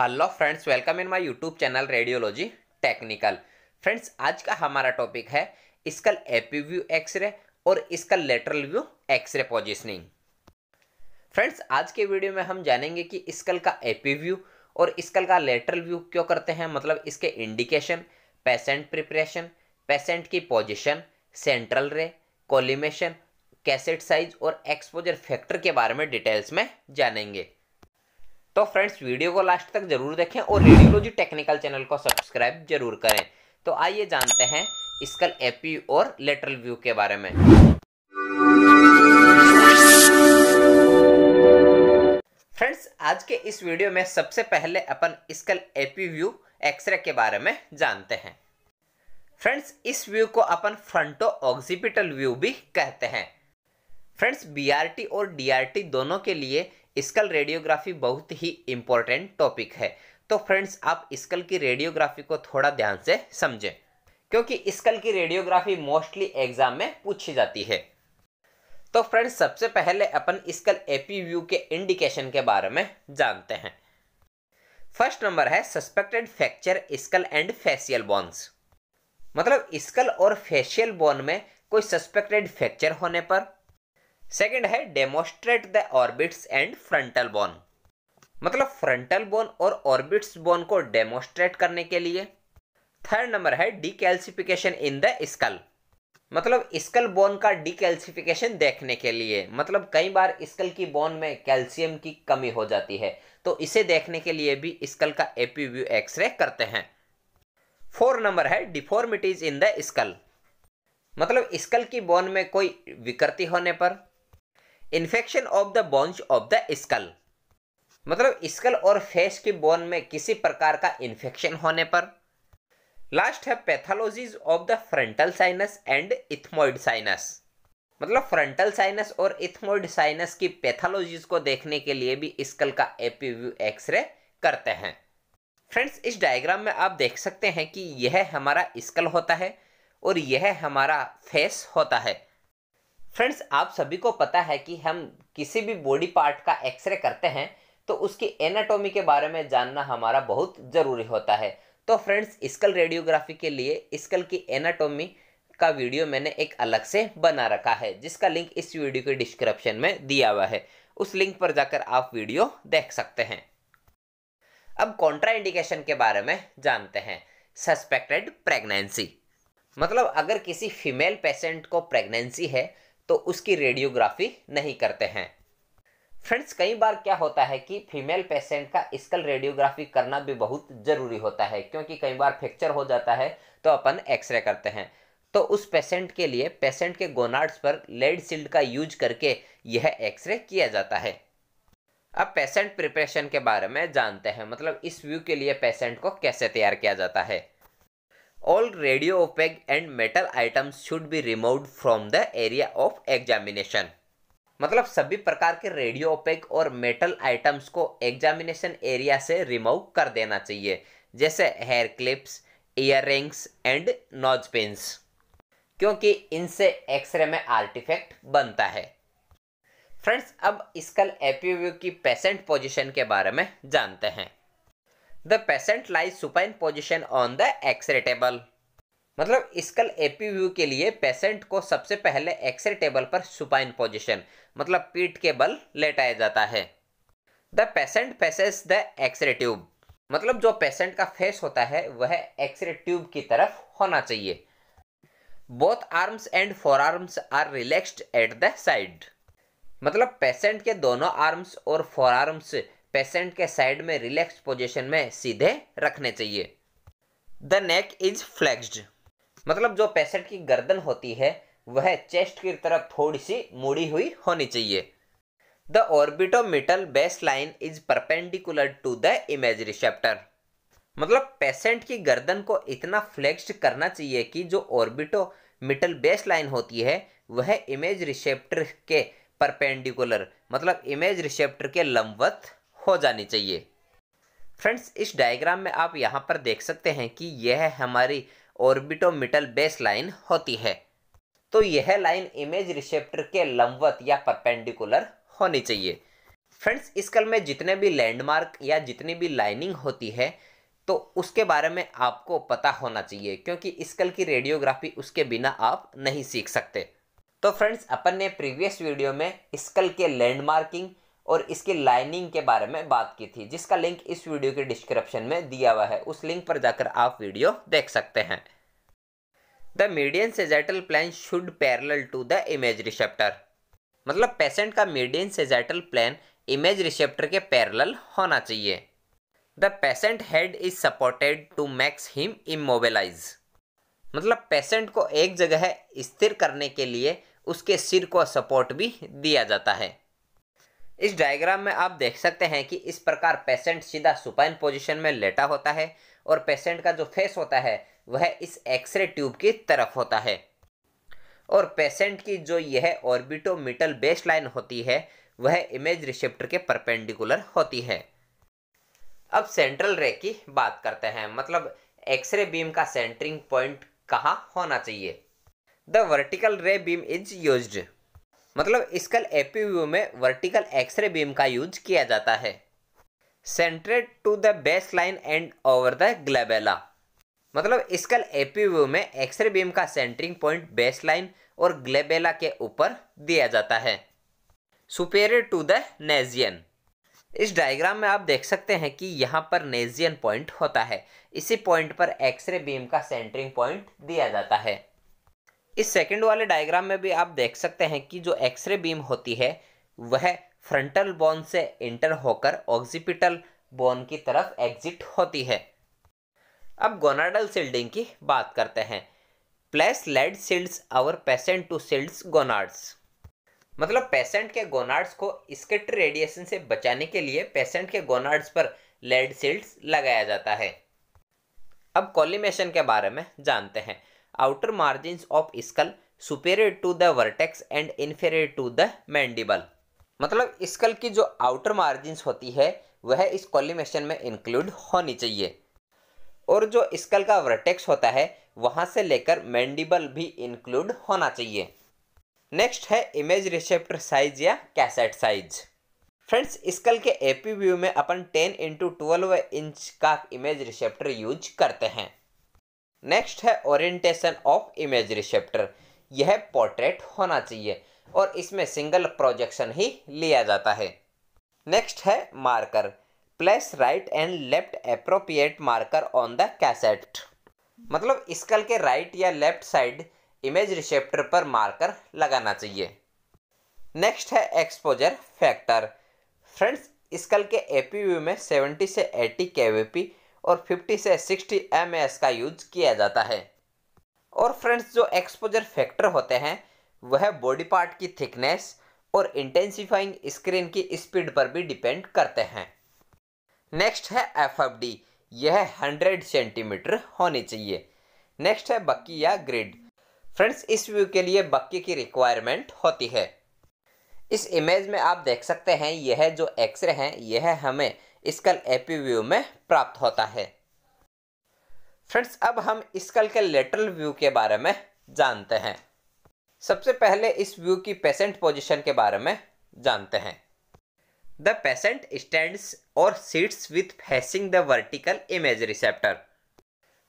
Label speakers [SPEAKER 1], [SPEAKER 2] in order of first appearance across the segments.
[SPEAKER 1] Hello friends welcome in my YouTube channel radiology technical friends आज का हमारा topic है स्कल एपी व्यू एक्सरे और skull lateral view x-ray positioning friends आज के वीडियो में हम जानेंगे कि स्कल का एपी व्यू और स्कल का लेटरल व्यू क्यों करते हैं मतलब इसके इंडिकेशन पेशेंट प्रिपरेशन पेशेंट की position central ray collimation cassette size और एक्सपोजर फैक्टर के बारे में डिटेल्स में जानेंगे तो फ्रेंड्स वीडियो को लास्ट तक जरूर देखें और रेडियोलॉजी टेक्निकल चैनल को सब्सक्राइब जरूर करें तो आइए जानते हैं स्कल एपी और लेटरल व्यू के बारे में फ्रेंड्स आज के इस वीडियो में सबसे पहले अपन स्कल एपी व्यू एक्सरे के बारे में जानते हैं फ्रेंड्स इस व्यू को अपन फ्रंटो ऑक्सीपिटल व्यू भी कहते हैं फ्रेंड्स बीआरटी और डीआरटी दोनों के लिए स्कल रेडियोग्राफी बहुत ही इंपॉर्टेंट टॉपिक है तो फ्रेंड्स आप स्कल की रेडियोग्राफी को थोड़ा ध्यान से समझें क्योंकि स्कल की रेडियोग्राफी मोस्टली एग्जाम में पूछी जाती है तो फ्रेंड्स सबसे पहले अपन स्कल एपी व्यू के इंडिकेशन के बारे में जानते हैं फर्स्ट नंबर है suspected fracture skull and facial bones मतलब स्कल और फेशियल बोन में कोई सस्पेक्टेड फ्रैक्चर होने पर सेकंड है demonstrate the orbits and frontal bone मतलब फ्रंटल बोन और ऑर्बिट्स बोन को डेमोस्ट्रेट करने के लिए थर्ड नंबर है डिकैल्सिफिकेशन इन द स्कल मतलब स्कल बोन का डिकैल्सिफिकेशन देखने के लिए मतलब कई बार स्कल की बोन में कैल्शियम की कमी हो जाती है तो इसे देखने के लिए भी स्कल का एपीव्यू एक्सरे करते हैं फोर नंबर है डिफॉर्मिटीज इन द स्कल मतलब स्कल की बोन में कोई विकृति होने पर infection of the bones of the skull मतलब स्कल और फेस के बोन में किसी प्रकार का इन्फेक्शन होने पर लास्ट है pathologies of the frontal sinus and ethmoid sinus मतलब फ्रंटल साइनस और इथमोइड साइनस की पैथोलॉजीज को देखने के लिए भी स्कल का एपीव्यू एक्सरे करते हैं फ्रेंड्स इस डायग्राम में आप देख सकते हैं कि यह हमारा स्कल होता है और यह हमारा फेस होता है फ्रेंड्स आप सभी को पता है कि हम किसी भी बॉडी पार्ट का एक्सरे करते हैं तो उसकी एनाटॉमी के बारे में जानना हमारा बहुत ज़रूरी होता है तो फ्रेंड्स स्कल रेडियोग्राफी के लिए स्कल की एनाटॉमी का वीडियो मैंने एक अलग से बना रखा है जिसका लिंक इस वीडियो के डिस्क्रिप्शन में दिया हुआ है उस लिंक पर जाकर आप वीडियो देख सकते हैं अब कॉन्ट्राइंडिकेशन के बारे में जानते हैं सस्पेक्टेड प्रेगनेंसी मतलब अगर किसी फीमेल पेशेंट को प्रेगनेंसी है तो उसकी रेडियोग्राफी नहीं करते हैं फ्रेंड्स कई बार क्या होता है कि फीमेल पेशेंट का स्कल रेडियोग्राफी करना भी बहुत ज़रूरी होता है क्योंकि कई बार फ्रैक्चर हो जाता है तो अपन एक्सरे करते हैं तो उस पेशेंट के लिए पेशेंट के गोनार्ड्स पर लेड सील्ड का यूज करके यह एक्सरे किया जाता है अब पेशेंट प्रिपरेशन के बारे में जानते हैं मतलब इस व्यू के लिए पेशेंट को कैसे तैयार किया जाता है all radio opaque and metal items should be removed from the area of examination मतलब सभी प्रकार के रेडियो ओपेक और मेटल आइटम्स को एग्जामिनेशन एरिया से रिमूव कर देना चाहिए जैसे hair clips earrings and nose pins क्योंकि इनसे एक्सरे में आर्टिफैक्ट बनता है फ्रेंड्स अब स्कल एपीव्यू की पेशेंट पोजीशन के बारे में जानते हैं the patient lies supine position on the x-ray table मतलब स्कल एपी व्यू के लिए पेशेंट को सबसे पहले एक्सरे टेबल पर सुपाइन पोजिशन मतलब पीठ के बल लेटाया जाता है the patient faces the x-ray tube मतलब जो पेशेंट का फेस होता है वह एक्सरे ट्यूब की तरफ होना चाहिए both arms and forearms are relaxed at the side मतलब पेशेंट के दोनों आर्म्स और फोर आर्म्स पेशेंट के साइड में रिलैक्स पोजिशन में सीधे रखने चाहिए द नेक इज फ्लेक्स्ड मतलब जो पेशेंट की गर्दन होती है वह चेस्ट की तरफ थोड़ी सी मुड़ी हुई होनी चाहिए the orbitomeatal base line is perpendicular to the image receptor मतलब पेशेंट की गर्दन को इतना फ्लेक्स्ड करना चाहिए कि जो ऑर्बिटो मिटल बेस लाइन होती है वह इमेज रिसेप्टर के परपेंडिकुलर मतलब इमेज रिसेप्टर के लंबवत हो जानी चाहिए फ्रेंड्स इस डायग्राम में आप यहाँ पर देख सकते हैं कि यह हमारी ऑर्बिटोमिटल बेस लाइन होती है तो यह लाइन इमेज रिसेप्टर के लंबवत या परपेंडिकुलर होनी चाहिए फ्रेंड्स इस कल में जितने भी लैंडमार्क या जितनी भी लाइनिंग होती है तो उसके बारे में आपको पता होना चाहिए क्योंकि कल की रेडियोग्राफी उसके बिना आप नहीं सीख सकते तो फ्रेंड्स अपन ने प्रीवियस वीडियो में स्कल के लैंडमार्किंग और इसके लाइनिंग के बारे में बात की थी जिसका लिंक इस वीडियो के डिस्क्रिप्शन में दिया हुआ है उस लिंक पर जाकर आप वीडियो देख सकते हैं the median sagittal plane should parallel to the image receptor मतलब पेशेंट का median sagittal plane image receptor के पैरल होना चाहिए the patient head is supported to make him immobilize मतलब पेशेंट को एक जगह स्थिर करने के लिए उसके सिर को सपोर्ट भी दिया जाता है इस डायग्राम में आप देख सकते हैं कि इस प्रकार पेशेंट सीधा सुपाइन पोजिशन में लेटा होता है और पेशेंट का जो फेस होता है वह इस एक्सरे ट्यूब की तरफ होता है और पेशेंट की जो यह ऑर्बिटोमिटल बेस लाइन होती है वह इमेज रिसेप्टर के परपेंडिकुलर होती है अब सेंट्रल रे की बात करते हैं मतलब एक्सरे बीम का सेंटरिंग पॉइंट कहाँ होना चाहिए the vertical ray beam is used मतलब स्कल एपीव्यू में वर्टिकल एक्सरे बीम का यूज किया जाता है centred to the base line and over the glabella मतलब स्कल एपीव्यू में एक्सरे बीम का सेंटरिंग पॉइंट बेस लाइन और ग्लेबेला के ऊपर दिया जाता है सुपेरियर टू द नेजियन इस डायग्राम में आप देख सकते हैं कि यहाँ पर नेजियन पॉइंट होता है इसी पॉइंट पर एक्सरे बीम का सेंटरिंग पॉइंट दिया जाता है इस सेकंड वाले डायग्राम में भी आप देख सकते हैं कि जो एक्सरे बीम होती है वह फ्रंटल बोन से इंटर होकर ऑक्सीपिटल बोन की तरफ एग्जिट होती है अब गोनाडल सील्डिंग की बात करते हैं place lead shields over patient to shields gonads मतलब पेशेंट के गोनाड्स को स्केट रेडिएशन से बचाने के लिए पेशेंट के गोनाड्स पर लेड सील्ड्स लगाया जाता है अब कॉलिमेशन के बारे में जानते हैं outer margin of skull superior to the vertex and inferior to the mandible मतलब स्कल की जो आउटर मार्जिन होती है वह इस कॉलिमेशन में इंक्लूड होनी चाहिए और जो स्कल का वर्टेक्स होता है वहां से लेकर मैंडिबल भी इंक्लूड होना चाहिए नेक्स्ट है इमेज रिसेप्टर साइज या कैसेट साइज फ्रेंड्स स्कल के एपी व्यू में अपन 10 इंटू ट्वेल्व इंच का इमेज रिसेप्टर यूज करते हैं नेक्स्ट है ओरिएंटेशन ऑफ इमेज रिसेप्टर यह पोर्ट्रेट होना चाहिए और इसमें सिंगल प्रोजेक्शन ही लिया जाता है नेक्स्ट है marker place right and left appropriate marker on the cassette मतलब स्कल के राइट right या लेफ्ट साइड इमेज रिसेप्टर पर मार्कर लगाना चाहिए नेक्स्ट है एक्सपोजर फैक्टर फ्रेंड्स स्कल के एपीवी में 70 से 80 केवीपी और 50 से 60 एम का यूज किया जाता है और फ्रेंड्स जो एक्सपोजर फैक्टर होते हैं वह बॉडी पार्ट की थिकनेस और इंटेंसिफाइंग स्क्रीन की स्पीड पर भी डिपेंड करते हैं नेक्स्ट है एफ यह 100 सेंटीमीटर होनी चाहिए नेक्स्ट है बक्की या ग्रिड फ्रेंड्स इस व्यू के लिए बक्की की रिक्वायरमेंट होती है इस इमेज में आप देख सकते हैं यह जो एक्सरे हैं यह हमें स्कल एपी व्यू में प्राप्त होता है फ्रेंड्स अब हम स्कल के लेटरल व्यू के बारे में जानते हैं सबसे पहले इस व्यू की पेशेंट पोजीशन के बारे में जानते हैं द पेशेंट स्टैंड्स और seats with facing the vertical image receptor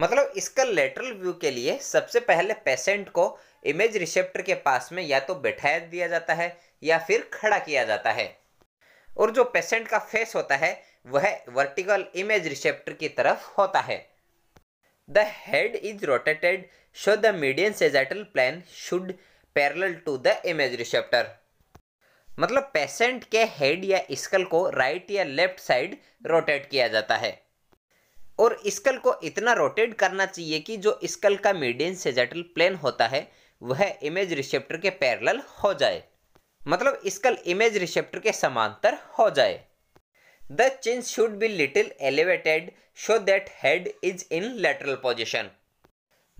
[SPEAKER 1] मतलब इसका लेटरल व्यू के लिए सबसे पहले पेशेंट को इमेज रिसेप्टर के पास में या तो बैठाया दिया जाता है या फिर खड़ा किया जाता है और जो पेशेंट का फेस होता है वह वर्टिकल इमेज रिसेप्टर की तरफ होता है the head is rotated so the median sagittal plane should parallel to the image receptor मतलब पेशेंट के हेड या स्कल को राइट या लेफ्ट साइड रोटेट किया जाता है और स्कल को इतना रोटेट करना चाहिए कि जो स्कल का मीडियन सेजाइटल प्लेन होता है वह इमेज रिसेप्टर के पैरेलल हो जाए मतलब स्कल इमेज रिसेप्टर के समांतर हो जाए The chin should be little elevated so that head is in lateral position.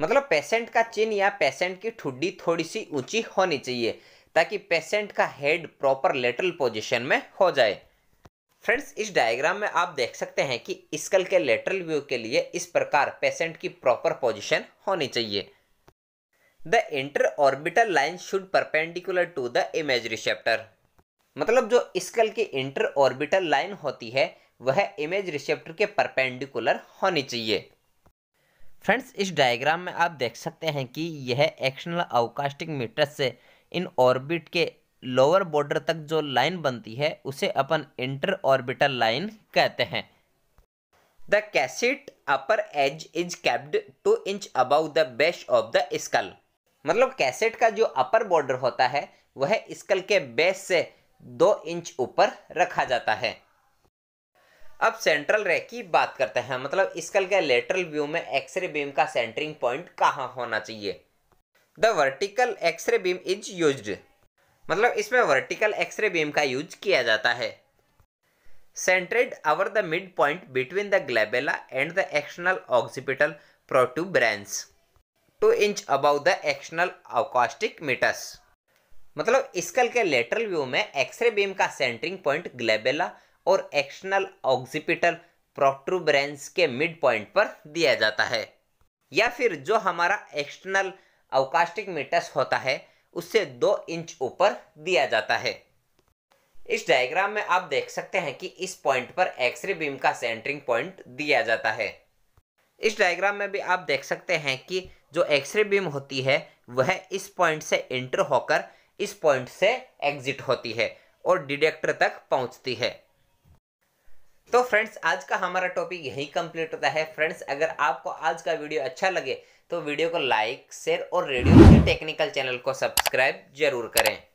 [SPEAKER 1] मतलब पेशेंट का चिन या पेशेंट की ठुड्डी थोड़ी सी ऊंची होनी चाहिए ताकि पेशेंट का हेड प्रॉपर लेटरल पोजीशन में हो जाए फ्रेंड्स इस डायग्राम में आप देख सकते हैं कि स्कल के लेटरल व्यू के लिए इस प्रकार पेशेंट की प्रॉपर पोजीशन होनी चाहिए the interorbital line should perpendicular to the image receptor मतलब जो स्कल की इंटर ऑर्बिटल लाइन होती है वह इमेज रिसेप्टर के परपेंडिकुलर होनी चाहिए फ्रेंड्स इस डायग्राम में आप देख सकते हैं कि यह एक्शनल अवकाष्टिक मीटर से इन ऑर्बिट के लोअर बॉर्डर तक जो लाइन बनती है उसे अपन इंटर ऑर्बिटल लाइन कहते हैं the cassette upper edge is kept two inch above the base of the skull मतलब कैसेट का जो अपर बॉर्डर होता है वह स्कल के बेस से दो इंच ऊपर रखा जाता है अब सेंट्रल रैक की बात करते हैं मतलब स्कल के लेटरल व्यू में एक्सरे बीम का सेंटरिंग पॉइंट कहाँ होना चाहिए the vertical x ray beam is use मतलब इसमें वर्टिकल एक्सरे बीम का यूज किया जाता है centred over the mid point between the glabella and the external occipital protuberance two inch above the external acoustic meatus मतलब स्कल के lateral view में x ray beam का सेंटरिंग पॉइंट ग्लेबेला और external occipital प्रोट्रूबरेंस के mid point पर दिया जाता है या फिर जो हमारा एक्सटर्नल अवकास्टिक मीटस होता है उससे दो इंच ऊपर दिया जाता है इस डायग्राम में आप देख सकते हैं कि इस पॉइंट पर एक्सरे बीम का सेंटरिंग पॉइंट दिया जाता है इस डायग्राम में भी आप देख सकते हैं कि जो एक्सरे बीम होती है वह इस पॉइंट से इंटर होकर इस पॉइंट से एग्जिट होती है और डिडेक्टर तक पहुंचती है तो फ्रेंड्स आज का हमारा टॉपिक यही कंप्लीट होता है फ्रेंड्स अगर आपको आज का वीडियो अच्छा लगे तो वीडियो को लाइक शेयर और रेडियो टेक्निकल चैनल को सब्सक्राइब जरूर करें